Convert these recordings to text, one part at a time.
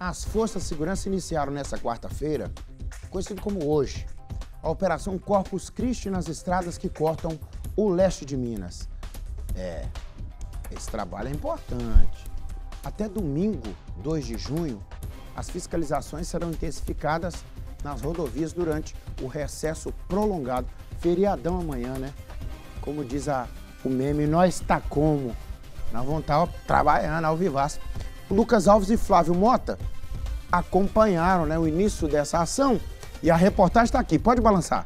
As forças de segurança iniciaram nesta quarta-feira, conhecido como hoje, a Operação Corpus Christi nas estradas que cortam o leste de Minas. É, esse trabalho é importante. Até domingo, 2 de junho, as fiscalizações serão intensificadas nas rodovias durante o recesso prolongado, feriadão amanhã, né? Como diz a, o meme, nós tá como? Nós vamos estar trabalhando ao vivasso. Lucas Alves e Flávio Mota acompanharam né, o início dessa ação e a reportagem está aqui. Pode balançar.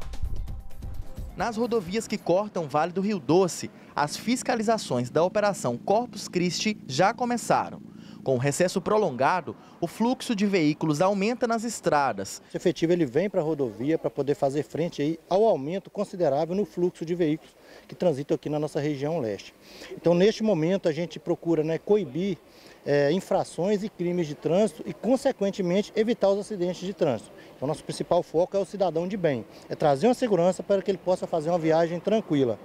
Nas rodovias que cortam o Vale do Rio Doce, as fiscalizações da Operação Corpus Christi já começaram. Com o recesso prolongado, o fluxo de veículos aumenta nas estradas. Esse efetivo ele vem para a rodovia para poder fazer frente aí ao aumento considerável no fluxo de veículos que transitam aqui na nossa região leste. Então, neste momento, a gente procura né, coibir é, infrações e crimes de trânsito e, consequentemente, evitar os acidentes de trânsito. Então, nosso principal foco é o cidadão de bem, é trazer uma segurança para que ele possa fazer uma viagem tranquila.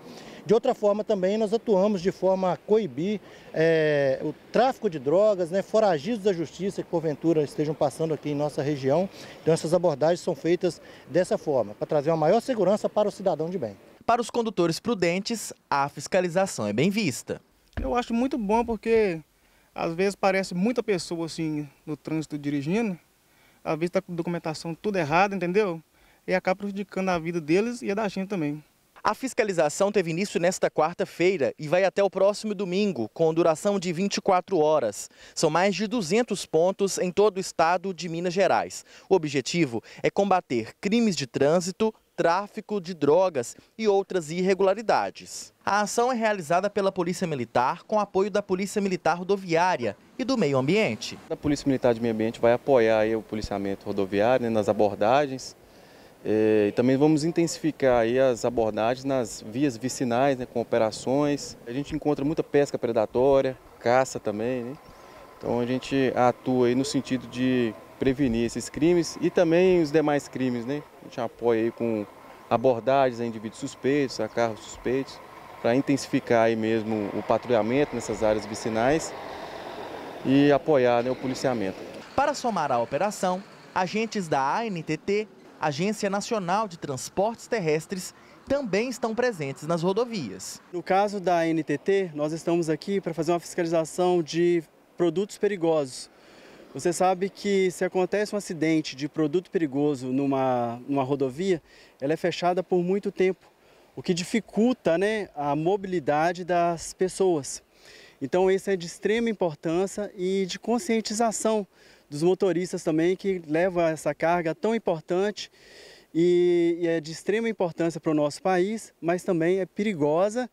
De outra forma, também nós atuamos de forma a coibir é, o tráfico de drogas, né, foragidos da justiça que porventura estejam passando aqui em nossa região. Então, essas abordagens são feitas dessa forma, para trazer uma maior segurança para o cidadão de bem. Para os condutores prudentes, a fiscalização é bem vista. Eu acho muito bom porque às vezes parece muita pessoa assim no trânsito dirigindo, às vezes está com documentação tudo errada, entendeu? E acaba prejudicando a vida deles e a da gente também. A fiscalização teve início nesta quarta-feira e vai até o próximo domingo, com duração de 24 horas. São mais de 200 pontos em todo o estado de Minas Gerais. O objetivo é combater crimes de trânsito, tráfico de drogas e outras irregularidades. A ação é realizada pela Polícia Militar com apoio da Polícia Militar Rodoviária e do Meio Ambiente. A Polícia Militar de Meio Ambiente vai apoiar o policiamento rodoviário né, nas abordagens é, e também vamos intensificar as abordagens nas vias vicinais, né, com operações. A gente encontra muita pesca predatória, caça também. Né? Então a gente atua no sentido de prevenir esses crimes e também os demais crimes. Né? A gente apoia com abordagens a indivíduos suspeitos, a carros suspeitos, para intensificar mesmo o patrulhamento nessas áreas vicinais e apoiar né, o policiamento. Para somar a operação, agentes da ANTT Agência Nacional de Transportes Terrestres também estão presentes nas rodovias. No caso da NTT, nós estamos aqui para fazer uma fiscalização de produtos perigosos. Você sabe que se acontece um acidente de produto perigoso numa, numa rodovia, ela é fechada por muito tempo, o que dificulta né, a mobilidade das pessoas. Então, isso é de extrema importância e de conscientização dos motoristas também que leva essa carga tão importante e, e é de extrema importância para o nosso país, mas também é perigosa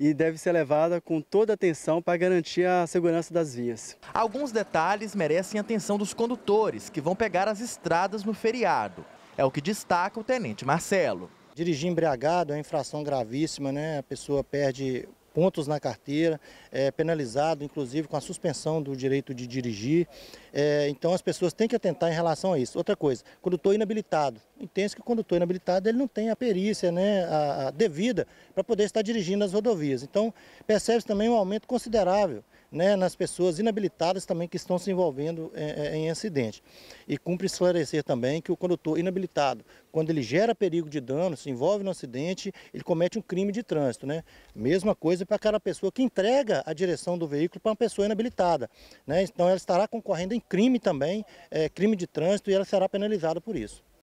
e deve ser levada com toda atenção para garantir a segurança das vias. Alguns detalhes merecem atenção dos condutores que vão pegar as estradas no feriado. É o que destaca o tenente Marcelo. Dirigir embriagado é uma infração gravíssima, né? A pessoa perde pontos na carteira, é penalizado inclusive com a suspensão do direito de dirigir. É, então as pessoas têm que atentar em relação a isso. Outra coisa, condutor inabilitado. Entende que o condutor inabilitado ele não tem a perícia né, a, a devida para poder estar dirigindo as rodovias. Então percebe-se também um aumento considerável né, nas pessoas inabilitadas também que estão se envolvendo em, é, é, em acidente. E cumpre esclarecer também que o condutor inabilitado, quando ele gera perigo de dano, se envolve no acidente, ele comete um crime de trânsito. Né? Mesma coisa para aquela pessoa que entrega a direção do veículo para uma pessoa inabilitada. Né? Então ela estará concorrendo em crime também, é, crime de trânsito, e ela será penalizada por isso.